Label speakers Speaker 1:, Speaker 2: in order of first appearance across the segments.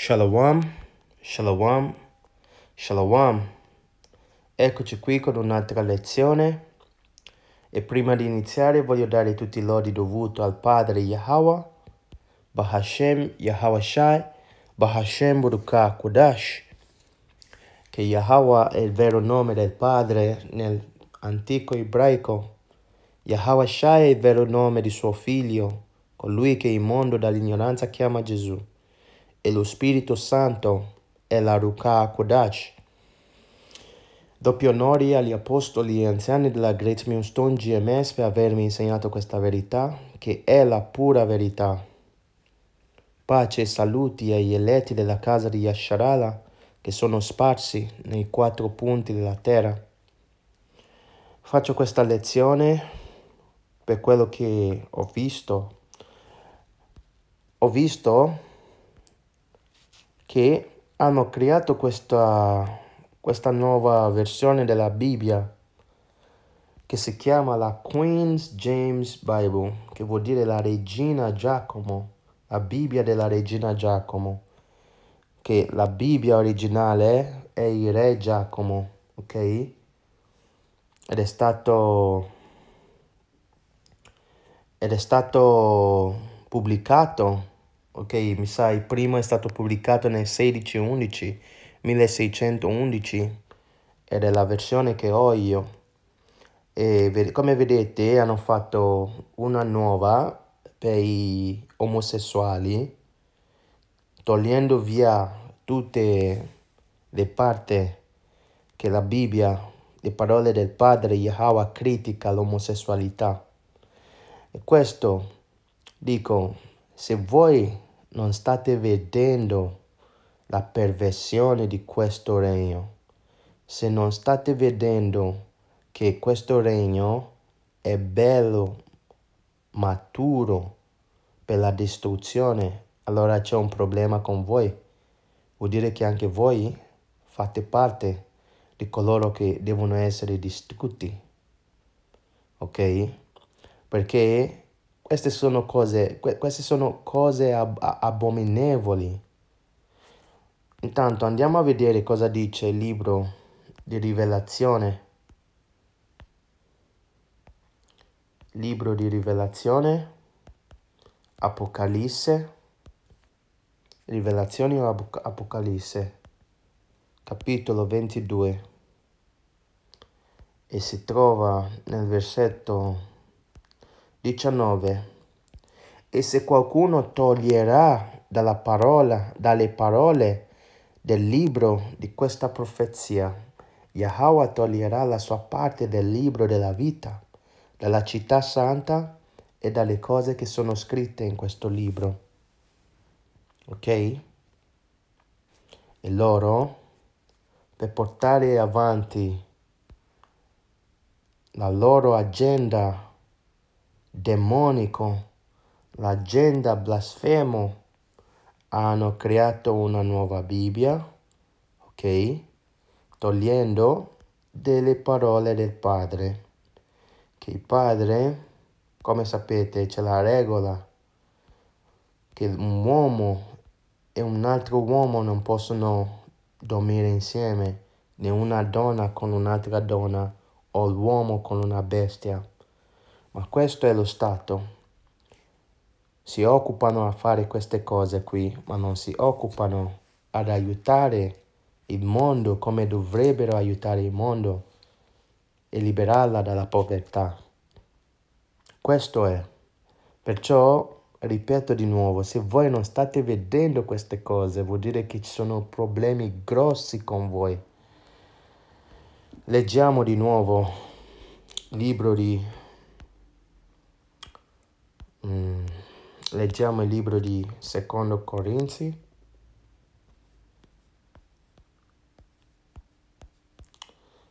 Speaker 1: Shalom, shalom, shalom. Eccoci qui con un'altra lezione e prima di iniziare voglio dare tutti i lodi dovuti al Padre Yahweh, Bahashem Yahweh Shai, Bahashem Burukah Kodash, che Yahweh è il vero nome del Padre nell'antico ebraico, Yahweh Shai è il vero nome di suo figlio, colui che il mondo dall'ignoranza chiama Gesù e lo Spirito Santo e la Ruka Kodash. Doppio onori agli apostoli e anziani della Great Millstone GMS per avermi insegnato questa verità, che è la pura verità. Pace e saluti agli eletti della casa di Yasharala, che sono sparsi nei quattro punti della terra. Faccio questa lezione per quello che ho visto. Ho visto che hanno creato questa, questa nuova versione della Bibbia che si chiama la Queen's James Bible, che vuol dire la Regina Giacomo, la Bibbia della Regina Giacomo, che la Bibbia originale è il Re Giacomo, ok? Ed è stato ed è stato pubblicato ok? Mi sa il primo è stato pubblicato nel 1611, 1611 ed è la versione che ho io. E come vedete hanno fatto una nuova per gli omosessuali, togliendo via tutte le parti che la Bibbia, le parole del padre Yahweh critica l'omosessualità. E questo dico, se voi non state vedendo la perversione di questo regno. Se non state vedendo che questo regno è bello, maturo per la distruzione, allora c'è un problema con voi. Vuol dire che anche voi fate parte di coloro che devono essere distrutti. Ok? Perché queste sono cose, queste sono cose ab- abominevoli. Intanto andiamo a vedere cosa dice il libro di rivelazione. Libro di rivelazione, Apocalisse, rivelazioni o Apocalisse, capitolo 22 e si trova nel versetto 19. E se qualcuno toglierà dalla parola, dalle parole del libro di questa profezia, Yahweh toglierà la sua parte del libro della vita, dalla città santa e dalle cose che sono scritte in questo libro. Ok? E loro, per portare avanti la loro agenda demonico, l'agenda blasfemo, hanno creato una nuova Bibbia, ok? Togliendo delle parole del Padre. Che il Padre, come sapete, c'è la regola che un uomo e un altro uomo non possono dormire insieme, né una donna con un'altra donna o l'uomo con una bestia. Ma questo è lo Stato. Si occupano a fare queste cose qui, ma non si occupano ad aiutare il mondo come dovrebbero aiutare il mondo e liberarla dalla povertà. Questo è. Perciò ripeto di nuovo, se voi non state vedendo queste cose, vuol dire che ci sono problemi grossi con voi. Leggiamo di nuovo il libro di Leggiamo il libro di Secondo Corinzi.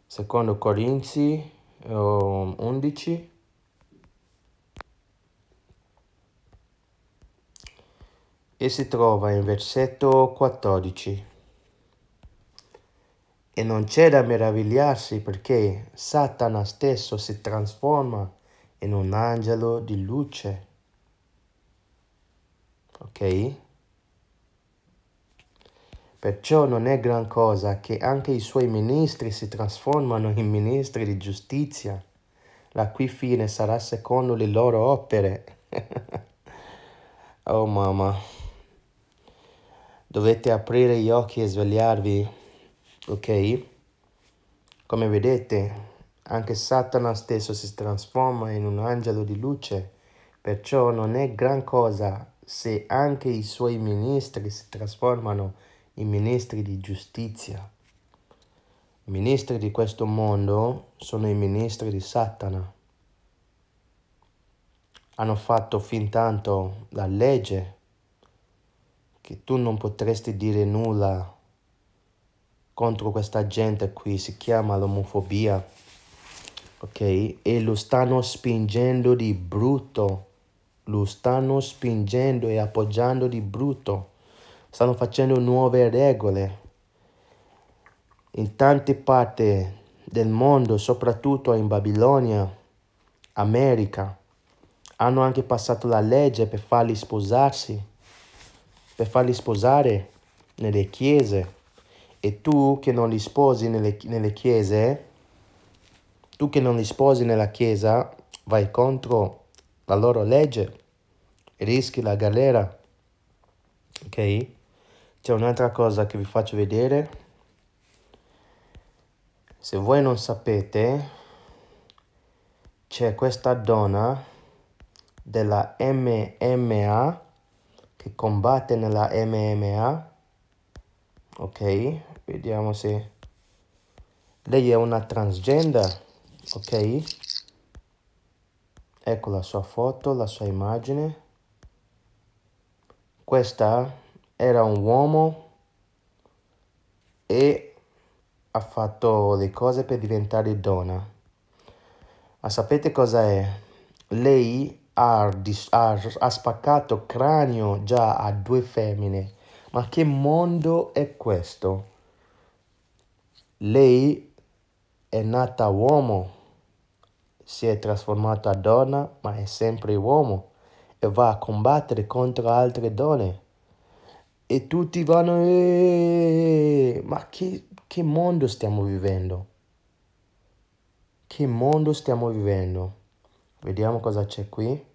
Speaker 1: Secondo Corinzi 11. Ehm, e si trova in versetto 14. E non c'è da meravigliarsi perché Satana stesso si trasforma in un angelo di luce ok? Perciò non è gran cosa che anche i suoi ministri si trasformano in ministri di giustizia, la cui fine sarà secondo le loro opere. oh mamma, dovete aprire gli occhi e svegliarvi, ok? Come vedete, anche Satana stesso si trasforma in un angelo di luce, perciò non è gran cosa se anche i suoi ministri si trasformano in ministri di giustizia. I ministri di questo mondo sono i ministri di Satana. Hanno fatto fin tanto la legge che tu non potresti dire nulla contro questa gente qui, si chiama l'omofobia, ok? E lo stanno spingendo di brutto lo stanno spingendo e appoggiando di brutto, stanno facendo nuove regole. In tante parti del mondo, soprattutto in Babilonia, America, hanno anche passato la legge per farli sposarsi, per farli sposare nelle chiese. E tu che non li sposi nelle, nelle chiese, tu che non li sposi nella chiesa, vai contro la loro legge, rischi la galera. Ok? C'è un'altra cosa che vi faccio vedere. Se voi non sapete, c'è questa donna della MMA che combatte nella MMA. Ok? Vediamo se... Lei è una transgender, ok? ecco la sua foto, la sua immagine. Questa era un uomo e ha fatto le cose per diventare donna. Ma sapete cosa è? Lei ha, ha, ha spaccato cranio già a due femmine. Ma che mondo è questo? Lei è nata uomo si è trasformato a donna ma è sempre uomo e va a combattere contro altre donne. E tutti vanno, ma che, che mondo stiamo vivendo? Che mondo stiamo vivendo? Vediamo cosa c'è qui.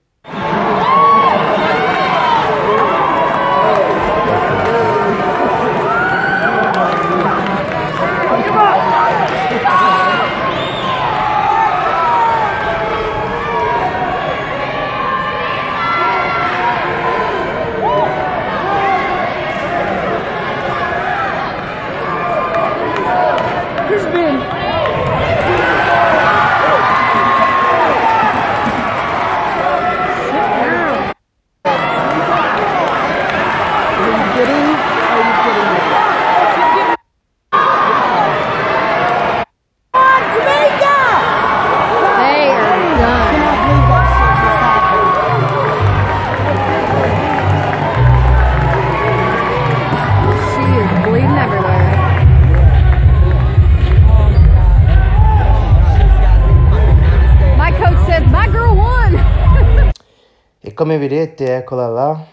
Speaker 1: E come vedete, eccola là,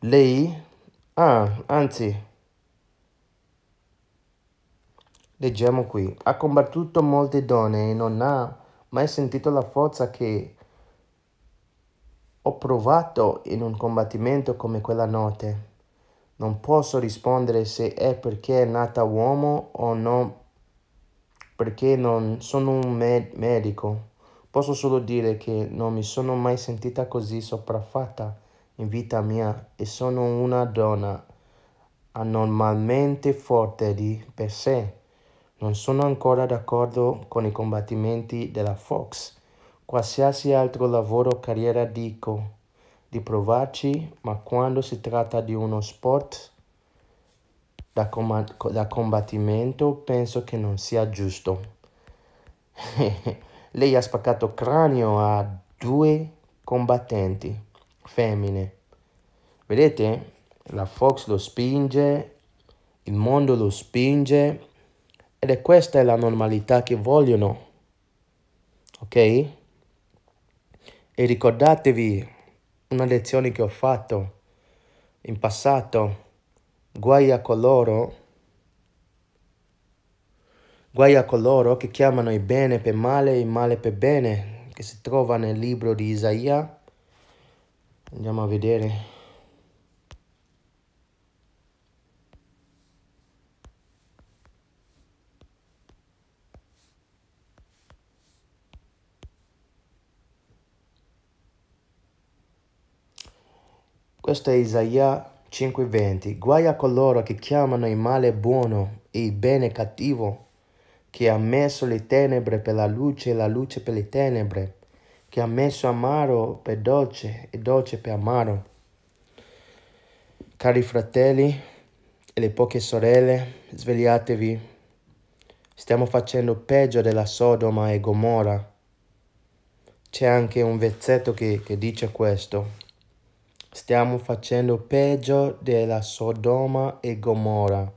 Speaker 1: lei, ah, anzi, leggiamo qui, ha combattuto molte donne e non ha mai sentito la forza che ho provato in un combattimento come quella notte. Non posso rispondere se è perché è nata uomo o no, perché non sono un med medico. Posso solo dire che non mi sono mai sentita così sopraffatta in vita mia e sono una donna anormalmente forte di per sé. Non sono ancora d'accordo con i combattimenti della Fox. Qualsiasi altro lavoro o carriera dico di provarci, ma quando si tratta di uno sport da, com- da combattimento penso che non sia giusto. Lei ha spaccato cranio a due combattenti femmine. Vedete? La Fox lo spinge, il mondo lo spinge ed è questa la normalità che vogliono. Ok? E ricordatevi una lezione che ho fatto in passato, guai a coloro Guai a coloro che chiamano il bene per male e il male per bene, che si trova nel libro di Isaia. Andiamo a vedere. Questo è Isaia 5:20. Guai a coloro che chiamano il male buono e il bene cattivo che ha messo le tenebre per la luce e la luce per le tenebre, che ha messo amaro per dolce e dolce per amaro. Cari fratelli e le poche sorelle, svegliatevi. Stiamo facendo peggio della Sodoma e Gomorra. C'è anche un vezzetto che, che dice questo. Stiamo facendo peggio della Sodoma e Gomorra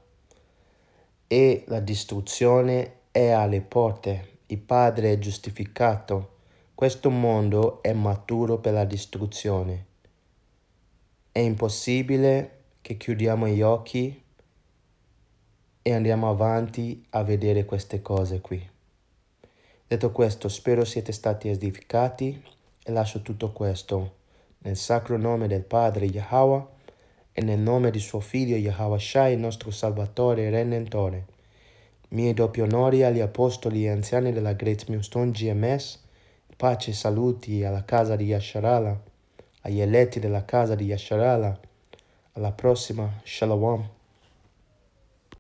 Speaker 1: e la distruzione è alle porte, il Padre è giustificato, questo mondo è maturo per la distruzione. È impossibile che chiudiamo gli occhi e andiamo avanti a vedere queste cose qui. Detto questo, spero siete stati edificati e lascio tutto questo nel sacro nome del Padre Yahweh e nel nome di suo Figlio Yahweh Shai, nostro Salvatore e Redentore. Miei doppi onori agli apostoli e anziani della Great Millstone GMS, pace e saluti alla casa di Yasharala, agli eletti della casa di Yasharala. Alla prossima, Shalom.